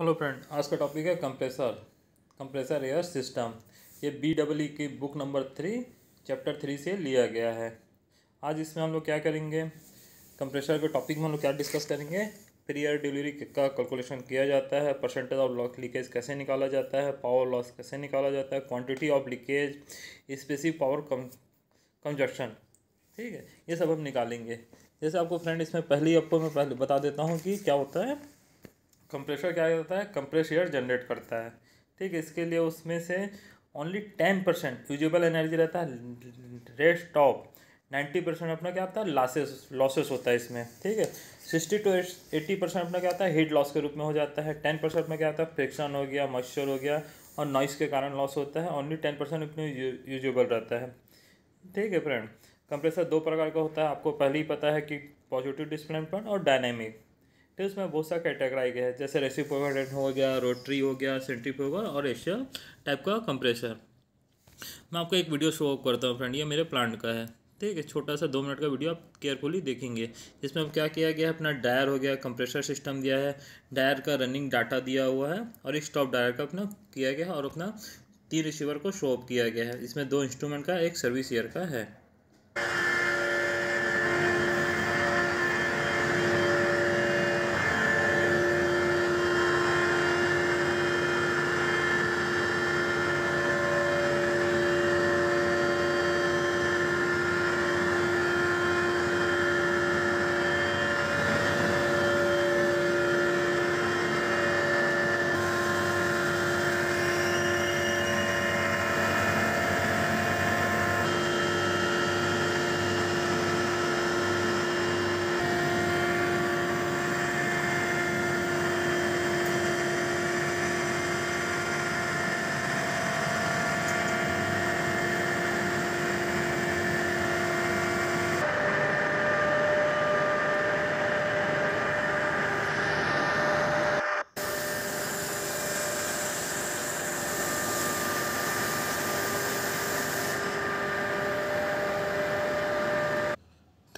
hello friend आज का topic है कंप्रेसर कंप्रेसर एयर सिस्टम ये बी डबल ई की book number three chapter three से लिया गया है आज इसमें हम लोग क्या करेंगे कंप्रेसर के टॉपिक में हम लोग क्या डिस्कस करेंगे फ्री एयर डिलीवरी का कैलकुलेशन किया जाता है परसेंटेज ऑफ लॉस लीकेज कैसे निकाला जाता है पावर लॉस कैसे निकाला जाता है quantity of leakage specific power consumption ठीक है ये सब हम निकालेंगे जैसे आपको फ्रेंड इसमें पहले आपको मैं पहले बता देता हूँ कि क्या होता है कंप्रेशर क्या करता है कंप्रेस एयर जनरेट करता है ठीक है इसके लिए उसमें से only ten percent usable energy रहता है रेस्ट टॉप नाइन्टी परसेंट अपना क्या आता है लॉसेस लॉसेस होता है इसमें ठीक है सिक्सटी टू एट्टी परसेंट अपना क्या आता है हीट लॉस के रूप में हो जाता है टेन परसेंट में क्या आता है फ्रिक्शन हो गया मॉइस्चर हो गया और नॉइस के कारण लॉस होता है ओनली टेन परसेंट अपने यूजेबल रहता है ठीक है फ्रेंड कंप्रेसर दो प्रकार का होता है आपको पहले ही पता है कि पॉजिटिव डिस्प्लेसमेंट और डायनेमिक तो इसमें बहुत कैटेगर आई गया है जैसे रेसिप्रोकेटेड हो गया रोटरी हो गया सेंट्रीफ्यूगल और एशियल टाइप का कंप्रेसर मैं आपको एक वीडियो शो अप करता हूँ फ्रेंड ये मेरे प्लांट का है ठीक है छोटा सा दो मिनट का वीडियो आप केयरफुली देखेंगे इसमें अब क्या किया गया है अपना डायर हो गया कंप्रेसर सिस्टम दिया है डायर का रनिंग डाटा दिया हुआ है और एक स्टॉप डायर का अपना किया गया है और अपना तीन रिसीवर को शो अप किया गया है इसमें दो इंस्ट्रूमेंट का एक सर्विस ईयर का है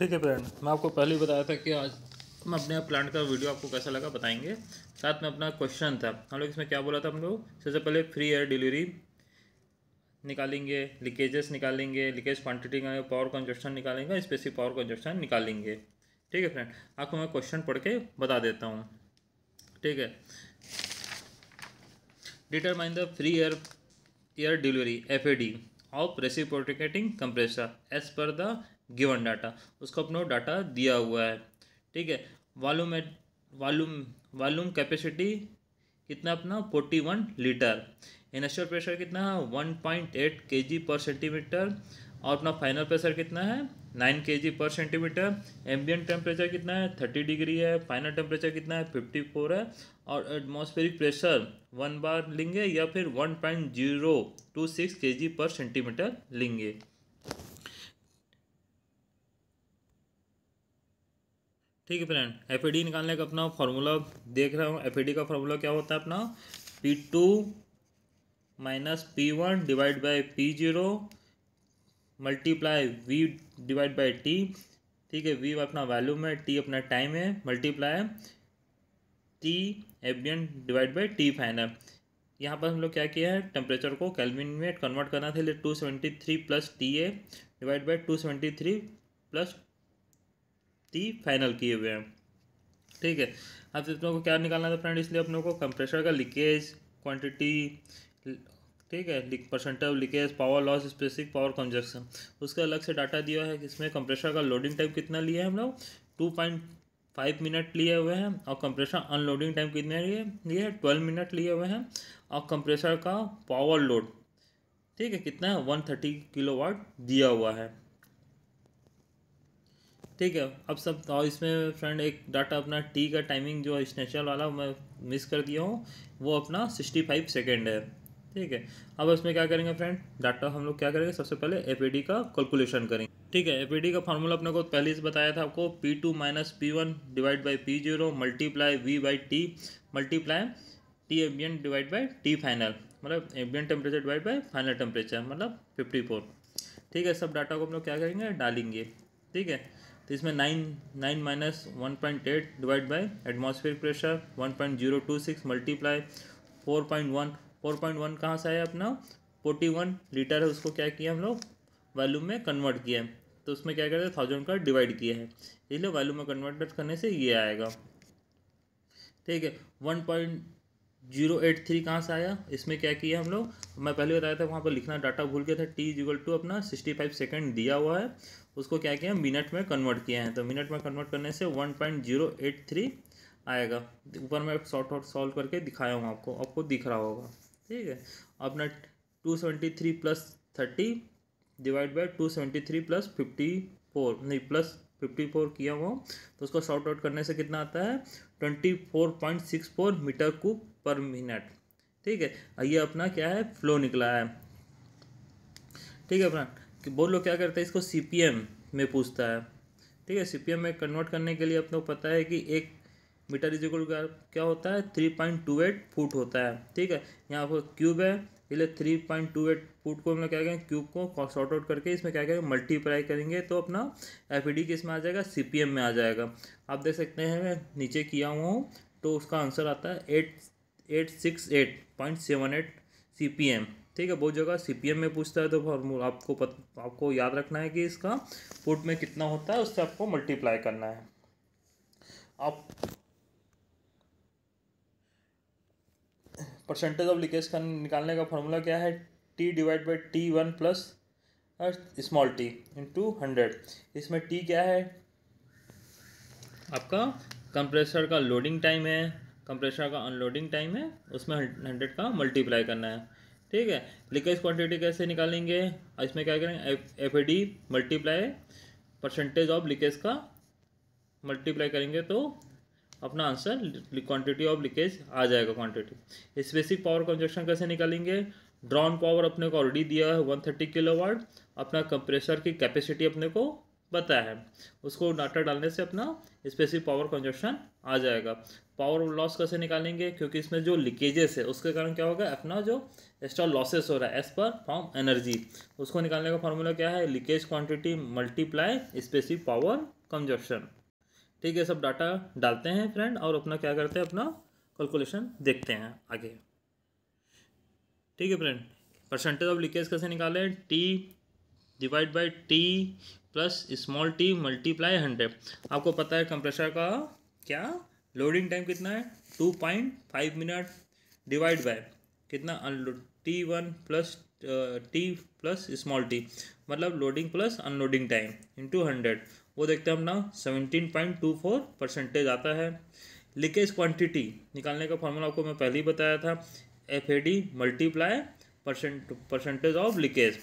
ठीक है फ्रेंड मैं आपको पहले ही बताया था कि आज हम अपने प्लांट का वीडियो आपको कैसा लगा बताएंगे साथ में अपना क्वेश्चन था हम लोग इसमें क्या बोला था हम लोग सबसे पहले फ्री एयर डिलीवरी निकालेंगे लीकेजेस निकालेंगे लीकेज क्वांटिटी का पावर कंजप्शन निकालेंगे स्पेसिफिक पावर कंजप्शन निकालेंगे ठीक है फ्रेंड आपको मैं क्वेश्चन पढ़ के बता देता हूँ ठीक है determine the free air air delivery F A D of reciprocating compressor as per the given data उसको अपना डाटा दिया हुआ है ठीक है volume at volume volume capacity कितना अपना फोर्टी वन लीटर इनस्टर प्रेशर कितना है वन पॉइंट एट के जी पर सेंटीमीटर और अपना फाइनल प्रेशर कितना है नाइन के जी पर सेंटीमीटर एम्बियन टेम्परेचर कितना है थर्टी डिग्री है फाइनल टेम्परेचर कितना है फिफ्टी फोर है और एटमोसफेरिक प्रेशर वन बार लेंगे या फिर one point zero two six K G पर सेंटीमीटर लेंगे ठीक है फ्रेंड एफ निकालने का अपना फॉर्मूला देख रहा हूँ एफ का फॉर्मूला क्या होता है अपना P two minus P one divide by P zero multiply V divide by T ठीक है वी अपना वैल्यू में टी अपना टाइम है multiply T ambient divide by T fine है यहाँ पर हम लोग क्या किया है टेम्परेचर को कैलविन में कन्वर्ट करना था इसलिए two seventy three plus T A divide by two seventy three plus T final किए हुए हैं ठीक है अब अपने को क्या निकालना था फ्रेंड इसलिए अपने को कंप्रेशर का लीकेज क्वांटिटी ठीक है percent of leakage power loss specific power consumption उसका अलग से डाटा दिया है इसमें कंप्रेशर का लोडिंग टाइम कितना लिया है हम लोग टू पॉइंट फाइव मिनट लिए हुए हैं और कंप्रेशर अनलोडिंग टाइम कितने लिए लिए है ट्वेल्व मिनट लिए हुए हैं और कंप्रेशर का पावर लोड ठीक है कितना है वन थर्टी किलो वाट दिया हुआ है ठीक है अब सब और तो इसमें फ्रेंड एक डाटा अपना टी का टाइमिंग जो स्नेचुरल वाला मैं मिस कर दिया हूँ वो अपना सिक्सटी फाइव सेकेंड है ठीक है अब इसमें क्या करेंगे फ्रेंड डाटा हम लोग क्या करेंगे सबसे पहले ए का कैलकुलेशन करेंगे ठीक है ए का फार्मूला अपने को पहले से बताया था आपको P two minus P one divide by P zero multiply V by T multiply T ambient divide by T final मतलब ambient temperature divide by final temperature मतलब फिफ्टी फोर ठीक है सब डाटा को हम लोग क्या करेंगे डालेंगे ठीक है तो इसमें nine nine minus one point eight divide by atmosphere pressure one point zero two six multiply four point one four point one कहाँ से आया अपना फोर्टी वन लीटर है उसको क्या किया हम लोग वैल्यूम में कन्वर्ट किया है तो उसमें क्या करते हैं थाउजेंड का डिवाइड किया है इसलिए वॉल्यूम में कन्वर्ट करने से ये आएगा ठीक है one point zero eight three कहाँ से आया इसमें क्या किया हम लोग मैं पहले बताया था वहाँ पर लिखना डाटा भूल गया था टी इजिकल टू अपना सिक्सटी फाइव सेकेंड दिया हुआ है उसको क्या किया मिनट में कन्वर्ट किया है तो मिनट में कन्वर्ट करने से one point zero eight three आएगा ऊपर मैं शॉर्ट आउट सॉल्व करके दिखाया हूँ आपको आपको दिख रहा होगा ठीक है अपना two seventy three plus thirty divide by two seventy three plus fifty four नहीं प्लस फिफ्टी फोर किया हुआ तो उसको शॉर्ट आउट करने से कितना आता है twenty four point six four metre cube per minute ठीक है ये अपना क्या है फ्लो निकला है ठीक है अपना कि बहुत लोग क्या करते हैं इसको एम में पूछता है ठीक है एम में कन्वर्ट करने के लिए अपने को पता है कि एक मीटर इज इक्वल क्या होता है three point two eight foot होता है ठीक है यहाँ पर क्यूब है इसलिए three point two eight foot को हम लोग क्या कहेंगे क्यूब को शॉर्ट आउट करके इसमें क्या कहेंगे मल्टीप्लाई करेंगे तो अपना एफ ई डी किस में आ जाएगा सी पी एम में आ जाएगा आप देख सकते हैं मैं नीचे किया हुआ हूँ तो उसका आंसर आता है eight eight six eight point seven eight C P M ठीक है बहुत जगह सी पी एम में पूछता है तो फॉर्मूला आपको पत, आपको याद रखना है कि इसका फुट में कितना होता है उससे आपको मल्टीप्लाई करना है आप परसेंटेज ऑफ लीकेज का निकालने का फॉर्मूला क्या है T divide by T one plus small T into hundred इसमें टी क्या है आपका कंप्रेसर का लोडिंग टाइम है कंप्रेशर का अनलोडिंग टाइम है उसमें हंड्रेड का मल्टीप्लाई करना है ठीक है लीकेज क्वांटिटी कैसे निकालेंगे इसमें क्या करेंगे F A D multiply percentage of leakage का मल्टीप्लाई करेंगे तो अपना आंसर क्वांटिटी ऑफ लीकेज आ जाएगा क्वांटिटी स्पेसिक पावर कंजक्शन कैसे निकालेंगे ड्रॉन पावर अपने को ऑलरेडी दिया है वन थर्टी किलो वाट अपना कंप्रेसर की कैपेसिटी अपने को बताया है उसको डाटा डालने से अपना स्पेसिफिक पावर कंजप्शन आ जाएगा पावर लॉस कैसे निकालेंगे क्योंकि इसमें जो लीकेजेस है उसके कारण क्या होगा अपना जो एक्स्ट्रा लॉसेस हो रहा है एज पर फॉर्म एनर्जी उसको निकालने का फॉर्मूला क्या है leakage quantity multiply specific power consumption ठीक है सब डाटा डालते हैं फ्रेंड और अपना क्या करते हैं अपना कैलकुलेशन देखते हैं आगे ठीक है फ्रेंड परसेंटेज ऑफ लीकेज कैसे निकालें T divide by T plus small T multiply hundred आपको पता है कंप्रेसर का क्या लोडिंग टाइम कितना है two point five minute divide by कितना unload T one plus T plus small T मतलब loading plus unloading time into hundred वो देखते हैं अपना seventeen point two four percentage आता है लीकेज क्वांटिटी निकालने का फॉर्मूला आपको मैं पहले ही बताया था F A D multiply percent percentage of leakage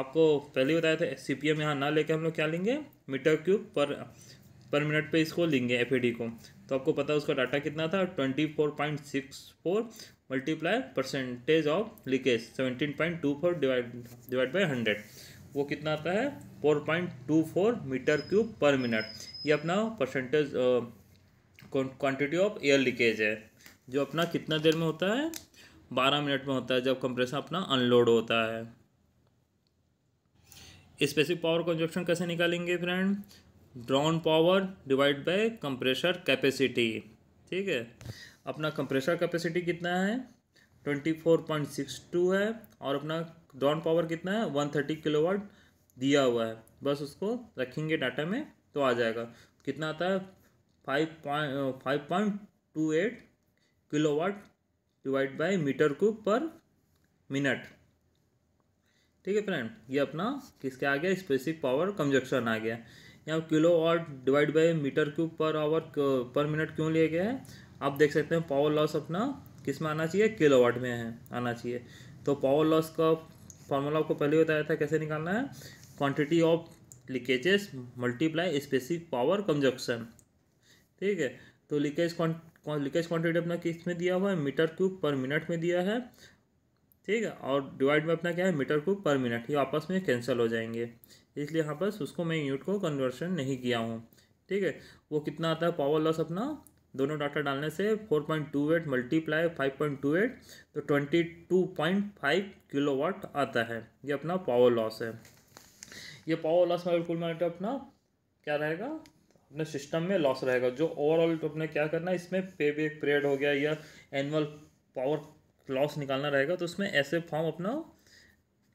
आपको पहले बताया था सी पी एम यहाँ ना लेके हम लोग क्या लेंगे मीटर क्यूब पर पर मिनट पे इसको लेंगे एफ को तो आपको पता है उसका डाटा कितना था twenty four point six four multiply percentage of leakage seventeen point two four divide divide by hundred वो कितना आता है four point two four metre cube per minute ये अपना percentage quantity of air leakage है जो अपना कितना देर में होता है बारह मिनट में होता है जब कंप्रेसर अपना अनलोड होता है स्पेसिफिक पावर कंजप्शन कैसे निकालेंगे friend drawn power divide by compressor capacity ठीक है अपना कंप्रेशर कैपेसिटी कितना है twenty four point six two है और अपना ड्रॉन पावर कितना है वन थर्टी वाट दिया हुआ है बस उसको रखेंगे डाटा में तो आ जाएगा कितना आता है five point five point two eight kilo watt divide by metre cube per minute ठीक है फ्रेंड ये अपना किसके आ गया स्पेसिफिक पावर कंजक्शन आ गया यहाँ kilo watt divide by metre cube per hour per minute क्यों लिया गया है आप देख सकते हैं पावर लॉस अपना किस में आना चाहिए किलो वाट में है आना चाहिए तो पावर लॉस का फॉर्मूला आपको पहले बताया था कैसे निकालना है quantity of leakages multiply specific power consumption ठीक है तो लीकेज लीकेज क्वांटिटी अपना किस में दिया हुआ है मीटर क्यूब पर मिनट में दिया है ठीक है और डिवाइड में अपना क्या है मीटर को पर मिनट ये आपस में कैंसिल हो जाएंगे इसलिए यहाँ पर उसको मैं यूनिट को कन्वर्शन नहीं किया हूँ ठीक है वो कितना आता है पावर लॉस अपना दोनों डाटा डालने से four point two eight multiply five point two eight तो twenty two point five kilo watt आता है ये अपना पावर लॉस है ये पावर लॉस में बिल्कुल मिनट अपना क्या रहेगा अपने सिस्टम में लॉस रहेगा जो ओवरऑल तो अपने क्या करना है इसमें पे बैक पीरियड हो गया या एनुअल पावर लॉस निकालना रहेगा तो उसमें ऐसे फॉर्म अपना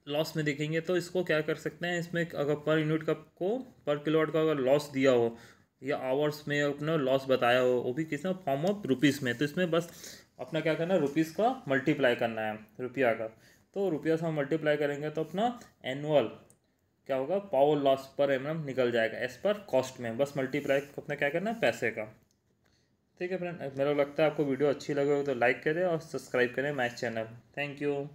लॉस में देखेंगे तो इसको क्या कर सकते हैं इसमें अगर पर यूनिट का को पर किलो का अगर लॉस दिया हो या आवर्स में अपना लॉस बताया हो वो भी किसने फॉर्म ऑफ रुपीज़ में तो इसमें बस अपना क्या करना है रुपीज़ का मल्टीप्लाई करना है रुपया का तो रुपया से हम मल्टीप्लाई करेंगे तो अपना एनुअल क्या होगा पावर लॉस पर एम निकल जाएगा एज पर कॉस्ट में बस मल्टीप्लाई अपना क्या करना है पैसे का ठीक है फ्रेंड मेरे को लगता है आपको वीडियो अच्छी लगे हो तो लाइक करें और सब्सक्राइब करें माई चैनल थैंक यू